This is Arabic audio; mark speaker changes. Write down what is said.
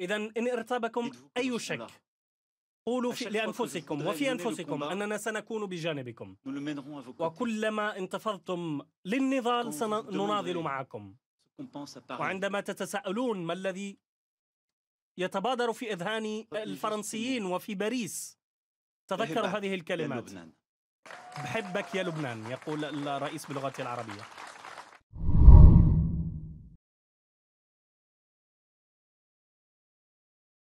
Speaker 1: إذا إن ارتابكم أي شك قولوا في لأنفسكم وفي أنفسكم أننا سنكون بجانبكم وكلما انتفضتم للنضال سنناضل معكم وعندما تتساءلون ما الذي يتبادر في أذهان الفرنسيين وفي باريس تذكروا هذه الكلمات بحبك يا لبنان يقول الرئيس بلغتي العربية